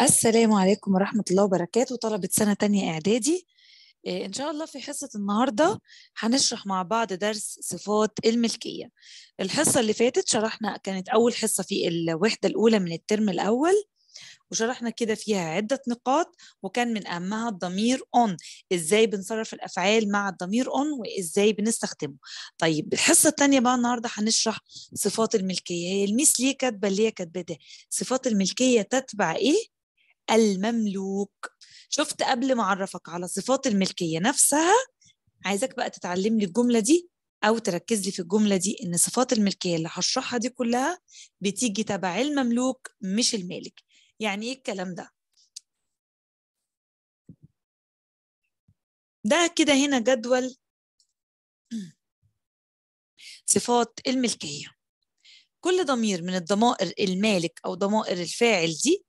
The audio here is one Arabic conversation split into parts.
السلام عليكم ورحمة الله وبركاته طلبة سنة تانية إعدادي آه، إن شاء الله في حصة النهاردة هنشرح مع بعض درس صفات الملكية الحصة اللي فاتت شرحنا كانت أول حصة في الوحدة الأولى من الترم الأول وشرحنا كده فيها عدة نقاط وكان من أهمها الضمير on إزاي بنصرف الأفعال مع الضمير on وإزاي بنستخدمه طيب الحصة الثانية بقى النهاردة هنشرح صفات الملكية هي الميس ليه كاتبة اللي هي كاتبة ده صفات الملكية تتبع إيه المملوك شفت قبل ما أعرفك على صفات الملكية نفسها عايزك بقى تتعلم لي الجملة دي أو تركز لي في الجملة دي إن صفات الملكية اللي هشرحها دي كلها بتيجي تبع المملوك مش المالك يعني إيه الكلام ده؟ ده كده هنا جدول صفات الملكية كل ضمير من الضمائر المالك أو ضمائر الفاعل دي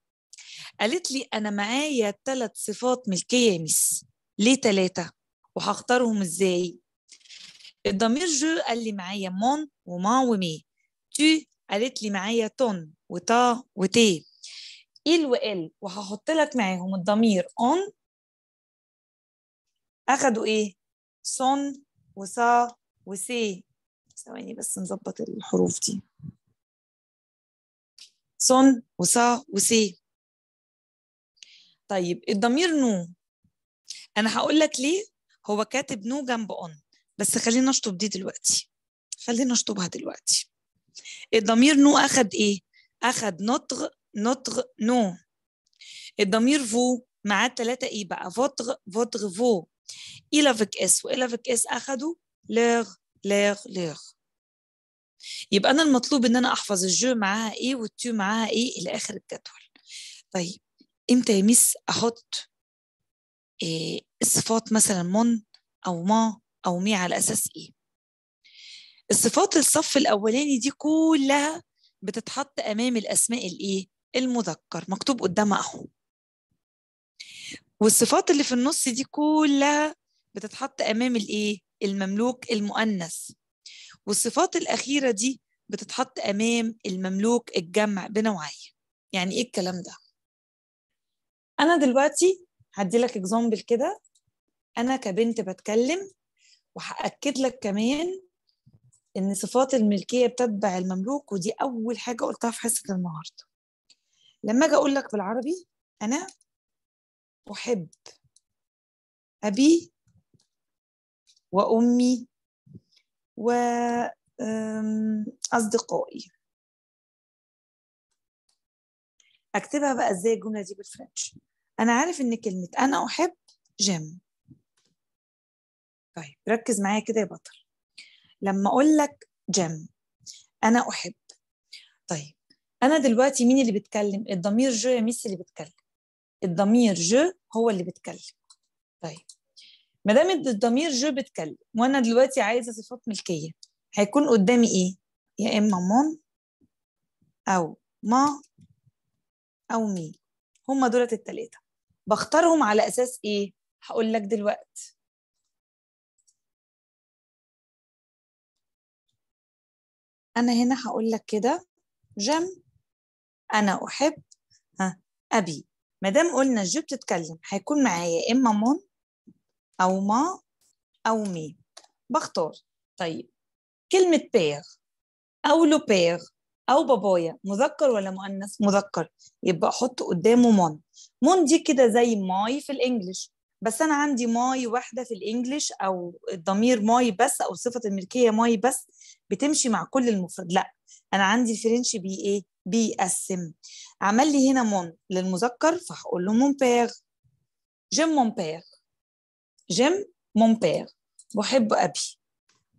قالت لي أنا معايا ثلاث صفات ملكية يا ميس ليه ثلاثة وهختارهم إزاي الضمير جو قال لي معايا مون وما ومي تي قالت لي معايا تون وتا وتي إل وإل وهحط لك معاهم الضمير أون أخدوا إيه؟ سون وسا وسي ثواني بس نظبط الحروف دي سون وسا وسي طيب الضمير نو انا هقول لك ليه هو كاتب نو جنب اون بس خلينا نشطب دي دلوقتي خلينا نشطبها دلوقتي الضمير نو اخد ايه اخد نطغ نطغ نو الضمير فو معاه ثلاثة ايه بقى فوتغ فوتغ فو إلافك إيه اس وإلافك اس أخدوا لغ لغ لغ يبقى أنا المطلوب إن أنا أحفظ الجو معاها إيه والتو معاها إيه إلى آخر الجدول طيب امتى يا ميس احط آه، صفات الصفات مثلا من او ما او مي على اساس ايه الصفات الصف الاولاني دي كلها بتتحط امام الاسماء الايه المذكر مكتوب قدامها اهو والصفات اللي في النص دي كلها بتتحط امام الايه المملوك المؤنث والصفات الاخيره دي بتتحط امام المملوك الجمع بنوعيه يعني ايه الكلام ده انا دلوقتي هدي لك اكزامبل كده انا كبنت بتكلم وهاكد لك كمان ان صفات الملكيه بتتبع المملوك ودي اول حاجه قلتها في حصه النهارده لما اجي اقول لك بالعربي انا احب ابي وامي واصدقائي اكتبها بقى ازاي الجمله دي بالفرنش انا عارف ان كلمه انا احب جيم طيب ركز معايا كده يا بطل لما اقول لك جيم انا احب طيب انا دلوقتي مين اللي بيتكلم الضمير جو يا ميسي اللي بيتكلم الضمير جو هو اللي بيتكلم طيب ما دام الضمير جو بيتكلم وانا دلوقتي عايزه صفات ملكيه هيكون قدامي ايه يا اما مون او ما او مي هم دولت التلاتة بختارهم على اساس ايه هقول لك دلوقتي انا هنا هقول لك كده جم انا احب ها ابي ما دام قلنا جو بتتكلم هيكون معايا اما مون او ما او مي بختار طيب كلمه بير او لو بير او بابايا مذكر ولا مؤنث مذكر يبقى احط قدامه مون مون دي كده زي ماي في الانجليش بس انا عندي ماي واحده في الانجليش او الضمير ماي بس او صفه الملكيه ماي بس بتمشي مع كل المفرد لا انا عندي الفرنش بي ايه بيقسم عمل لي هنا مون للمذكر فهقول له مون بير جيم مون بير جيم مون بير بحب ابي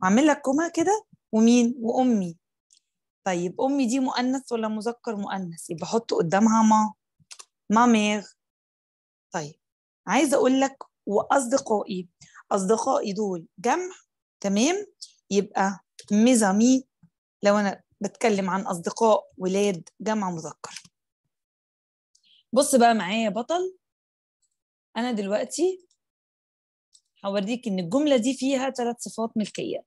وعامل لك كده ومين وامي طيب امي دي مؤنث ولا مذكر مؤنث يبقى حط قدامها ما ما ميغ طيب عايزه اقول لك واصدقائي اصدقائي دول جمع تمام يبقى ميزامي لو انا بتكلم عن اصدقاء ولاد جمع مذكر بص بقى معايا بطل انا دلوقتي هوريك ان الجمله دي فيها ثلاث صفات ملكيه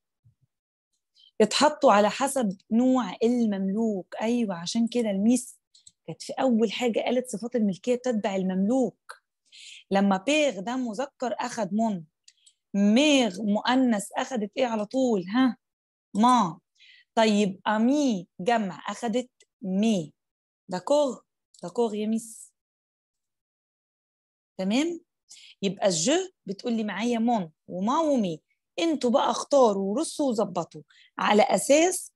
يتحطوا على حسب نوع المملوك ايوه عشان كده الميس كانت في اول حاجه قالت صفات الملكيه تتبع المملوك لما بيغ ده مذكر اخد من ميغ مؤنث اخدت ايه على طول ها ما طيب امي جمع اخدت مي داكور داكور يا ميس تمام يبقى الجو بتقول لي معايا مون وما ومي انتوا بقى اختاروا ورصوا وظبطوا على اساس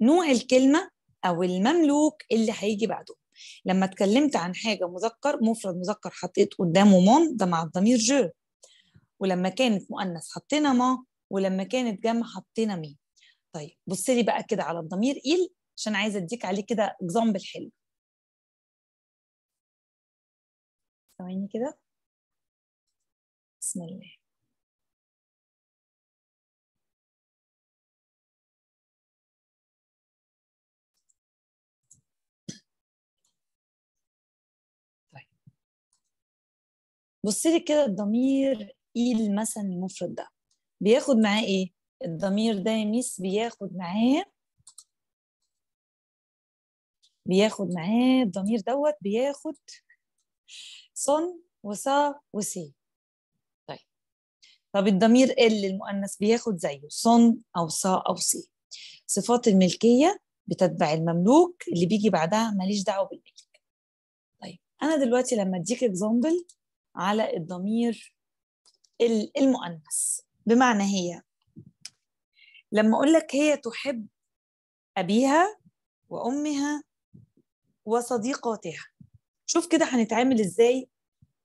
نوع الكلمه او المملوك اللي هيجي بعده لما اتكلمت عن حاجه مذكر مفرد مذكر حطيت قدامه مون ده مع الضمير جو ولما كانت مؤنث حطينا ما ولما كانت جمع حطينا مي طيب بص لي بقى كده على الضمير إيل عشان عايزه اديك عليه كده اكزامبل حلو ثواني كده بسم الله بصي كده الضمير ايه المثل المفرد ده بياخد معاه ايه الضمير ده يا ميس بياخد معاه بياخد معاه الضمير دوت بياخد صن وصا وسي طيب طب الضمير ال المؤنث بياخد زيه صن او صا او سي صفات الملكيه بتتبع المملوك اللي بيجي بعدها ماليش دعوه بالملك طيب انا دلوقتي لما اديك اكزامبل على الضمير المؤنث بمعنى هي لما اقول لك هي تحب ابيها وامها وصديقاتها شوف كده هنتعامل ازاي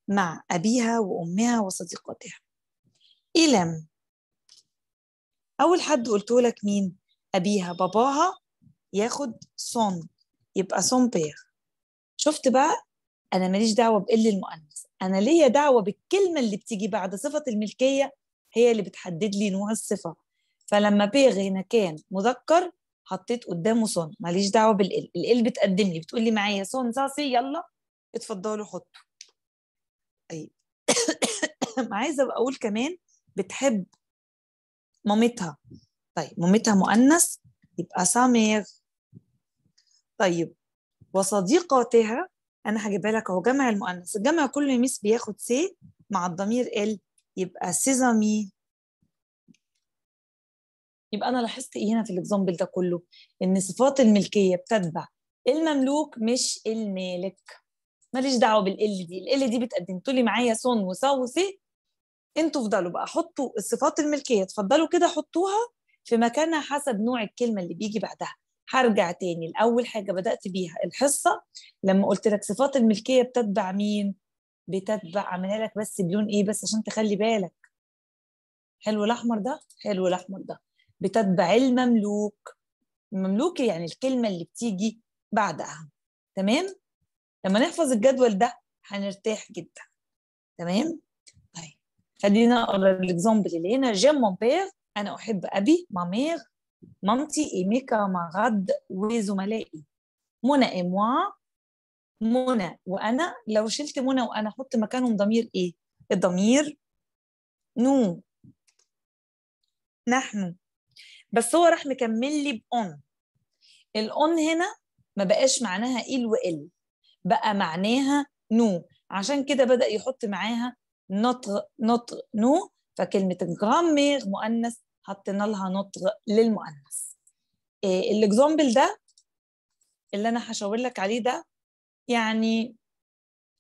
مع ابيها وامها وصديقاتها إلم اول حد قلته لك مين ابيها باباها ياخد سون يبقى سون بير شفت بقى انا ماليش دعوه بقل المؤنث انا ليا دعوه بالكلمه اللي بتيجي بعد صفه الملكيه هي اللي بتحدد لي نوع الصفه فلما بيغ هنا كان مذكر حطيت قدامه صن ماليش دعوه بالال الال بتقدم لي بتقول لي معايا صن صاصي يلا اتفضلوا حطوا طيب عايزه اقول كمان بتحب مامتها طيب مامتها مؤنث يبقى سامير طيب وصديقاتها انا هجيبها لك اهو جمع المؤنث الجمع كل ميس بياخد سي مع الضمير ال يبقى سيزامي يبقى انا لاحظت ايه هنا في الاكزامبل ده كله ان صفات الملكيه بتتبع المملوك مش المالك ماليش دعوه بالال دي الال دي بتقدمتوا لي معايا سون وسا وسي انتوا افضلوا بقى حطوا الصفات الملكيه اتفضلوا كده حطوها في مكانها حسب نوع الكلمه اللي بيجي بعدها هرجع تاني لأول حاجة بدأت بيها الحصة لما قلت لك صفات الملكية بتتبع مين؟ بتتبع عملها لك بس بلون إيه بس عشان تخلي بالك حلو الأحمر ده؟ حلو الأحمر ده بتتبع المملوك المملوك يعني الكلمة اللي بتيجي بعدها تمام؟ لما نحفظ الجدول ده هنرتاح جدا تمام؟ طيب خلينا اقرا الاكزامبل اللي هنا جيم مون بير انا احب ابي ما مير مامتي إيميكا mes وزملائي منى إيموا منى وانا لو شلت منى وانا احط مكانهم ضمير ايه الضمير نو نحن بس هو راح مكمل لي بأون الأون هنا ما بقاش معناها إل وإل بقى معناها نو عشان كده بدأ يحط معاها نطغ نطغ نو فكلمة جرامير مؤنث حطينا لها نطغ للمؤنث آه، الاكزامبل ده اللي انا هشاور لك عليه ده يعني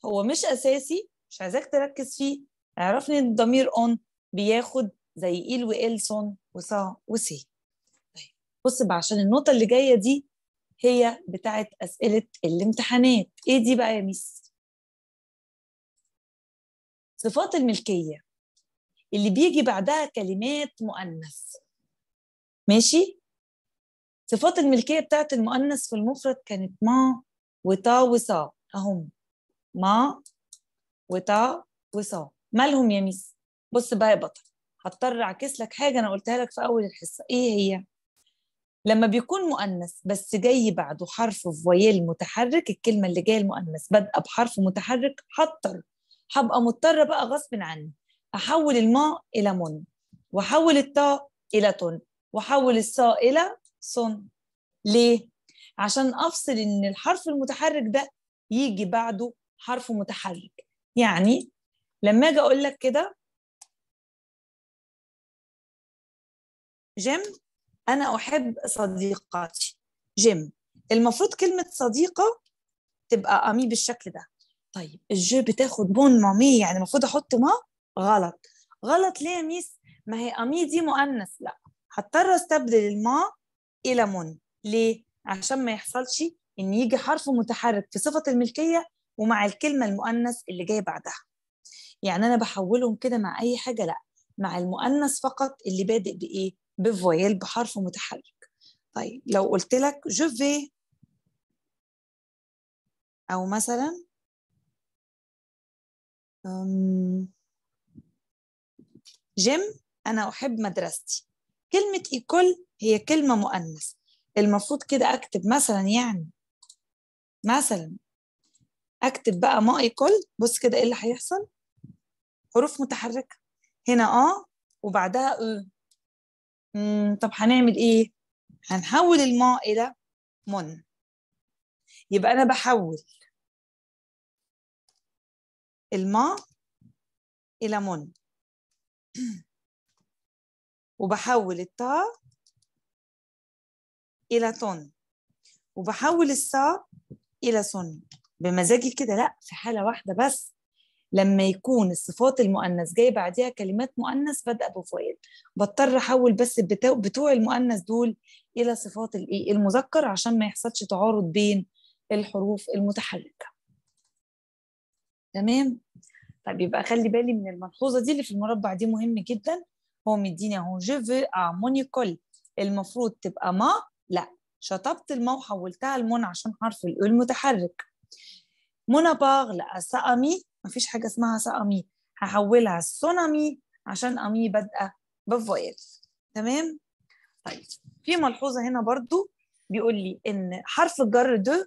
هو مش اساسي مش عايزاك تركز فيه اعرفني ان الضمير اون بياخد زي ايل والسون وصا وسي طيب بص بقى عشان النقطه اللي جايه دي هي بتاعه اسئله الامتحانات ايه دي بقى يا ميس صفات الملكيه اللي بيجي بعدها كلمات مؤنث ماشي صفات الملكيه بتاعت المؤنث في المفرد كانت ما وطا وصا اهم ما وطا وصا مالهم يا ميس بص بقى يا بطل هضطر اعكس لك حاجه انا قلتها لك في اول الحصه ايه هي لما بيكون مؤنث بس جاي بعده حرف فويل متحرك الكلمه اللي جايه المؤنث بادئه بحرف متحرك هضطر هبقى مضطره بقى غصب عني أحول الماء إلى من وأحول التاء إلى تن وأحول الصاء إلى صن ليه؟ عشان أفصل إن الحرف المتحرك ده يجي بعده حرف متحرك يعني لما أجي أقول لك كده جيم أنا أحب صديقاتي جيم المفروض كلمة صديقة تبقى أمي بالشكل ده طيب الجو بتاخد بون مامي يعني المفروض أحط ما غلط غلط ليه يا ميس ما هي امي دي مؤنث لا هضطر استبدل الما الى من ليه عشان ما يحصلش ان يجي حرف متحرك في صفه الملكيه ومع الكلمه المؤنث اللي جاي بعدها يعني انا بحولهم كده مع اي حاجه لا مع المؤنث فقط اللي بادئ بايه بفويل بحرف متحرك طيب لو قلت لك جوفي او مثلا جيم أنا أحب مدرستي كلمة إيكول هي كلمة مؤنث المفروض كده أكتب مثلا يعني مثلا أكتب بقى ما إيكول بص كده إيه اللي هيحصل حروف متحركة هنا آه وبعدها أه طب هنعمل إيه؟ هنحول الماء إلى من يبقى أنا بحول الماء إلى من وبحول الطا إلى تون وبحول الصا إلى سن بمزاجي كده لا في حالة واحدة بس لما يكون الصفات المؤنث جاي بعديها كلمات مؤنث بدأ بفؤاد بضطر احول بس بتوع المؤنث دول الى صفات الايه المذكر عشان ما يحصلش تعارض بين الحروف المتحركه تمام طيب يبقى خلي بالي من الملحوظه دي اللي في المربع دي مهم جدا هو مديني اهو جو فو ارمونيكول المفروض تبقى ما لا شطبت الما وحولتها المون عشان حرف الاو المتحرك مونا لا سامي مفيش حاجه اسمها سامي هحولها سونامي عشان امي بادئه بفويل تمام طيب في ملحوظه هنا برضو بيقول لي ان حرف الجر دو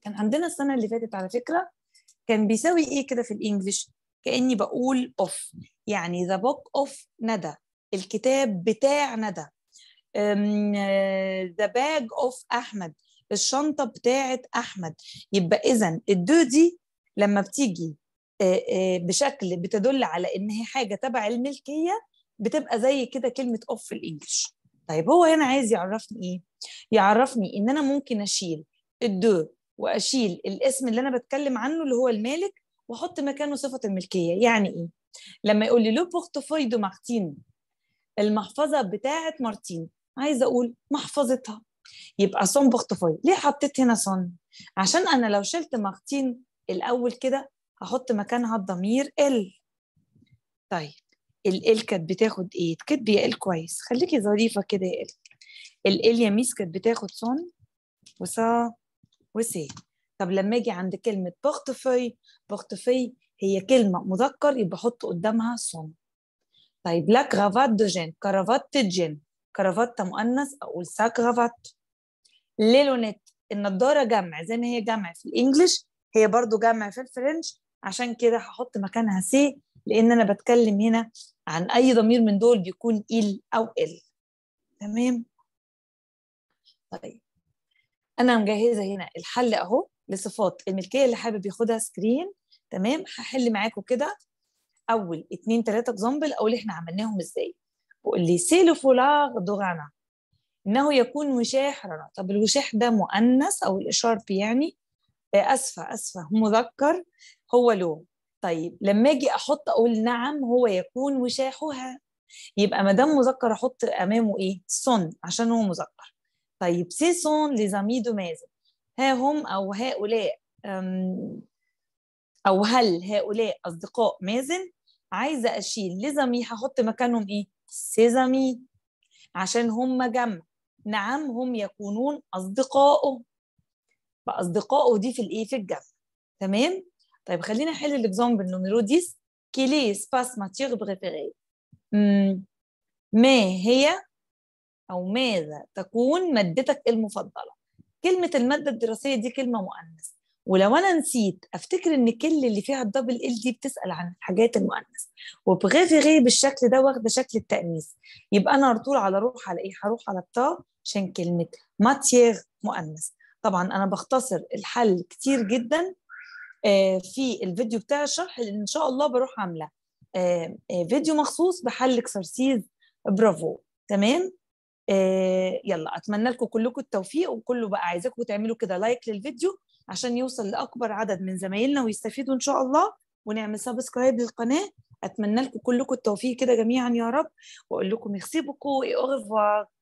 كان عندنا السنه اللي فاتت على فكره كان بيساوي ايه كده في الانجليش كاني بقول اوف يعني ذا بوك اوف ندى الكتاب بتاع ندى ذا باج اوف احمد الشنطه بتاعه احمد يبقى اذا الدو دي لما بتيجي آه، آه، بشكل بتدل على ان هي حاجه تبع الملكيه بتبقى زي كده كلمه اوف في الانجليش طيب هو هنا عايز يعرفني ايه يعرفني ان انا ممكن اشيل الدو واشيل الاسم اللي انا بتكلم عنه اللي هو المالك واحط مكانه صفه الملكيه يعني ايه لما يقول لي لو بورتفوي دو مارتين المحفظه بتاعه مارتين عايزه اقول محفظتها يبقى سون بورتفوي ليه حطيت هنا سون عشان انا لو شلت مارتين الاول كده هحط مكانها الضمير ال طيب ال ال كانت بتاخد ايه تكتب يا ال كويس خليكي ظريفه كده يا ال ال يا ميس كانت بتاخد سون وسا وسي طب لما اجي عند كلمه بورتفوي بورتفوي هي كلمه مذكر يبقى احط قدامها سون طيب لا كرافات دو جين كرافات جين كرافات مؤنث اقول سا كرافات ليلونيت النضاره جمع زي ما هي جمع في الانجليش هي برضو جمع في الفرنش عشان كده هحط مكانها سي لان انا بتكلم هنا عن اي ضمير من دول بيكون ال او ال تمام طيب انا مجهزه هنا الحل اهو لصفات الملكيه اللي حابب ياخدها سكرين تمام هحل معاكم كده اول اتنين تلاته اكزامبل او اللي احنا عملناهم ازاي بقول لي سي لو فولاغ دوغانا انه يكون وشاح رنا طب الوشاح ده مؤنث او الاشارب يعني آه، اسفه اسفه مذكر هو لو طيب لما اجي احط اقول نعم هو يكون وشاحها يبقى ما دام مذكر احط امامه ايه؟ سون عشان هو مذكر طيب سيسون لزاميدومازة ها هم أو هؤلاء أو هل هؤلاء أصدقاء مازن عايزة أشيل لزامي هحط مكانهم إيه؟ سيزامي عشان هم جمع نعم هم يكونون أصدقائه بأصدقائه دي في الإيه؟ في الجمع تمام؟ طيب خلينا نحل الإكزامبل نمرو 10 كيلي سباس ماتيغ بريفيري ما هي أو ماذا تكون مادتك المفضلة كلمة المادة الدراسية دي كلمة مؤنث ولو أنا نسيت أفتكر إن كل اللي فيها الدبل ال دي بتسأل عن الحاجات المؤنث وبغافي غير بالشكل ده واخدة شكل التأنيث يبقى أنا على طول على روح على إيه هروح على الطا عشان كلمة ماتيغ مؤنث طبعا أنا بختصر الحل كتير جدا آه، في الفيديو بتاع الشرح اللي ان شاء الله بروح عامله آه، آه، فيديو مخصوص بحل اكسرسيز برافو تمام آه، يلا اتمنى لكم كلكم التوفيق وكله بقى عايزاكم تعملوا كده لايك للفيديو عشان يوصل لاكبر عدد من زمايلنا ويستفيدوا ان شاء الله ونعمل سبسكرايب للقناه اتمنى لكم كلكم التوفيق كده جميعا يا رب واقول لكم يخسبكم ايه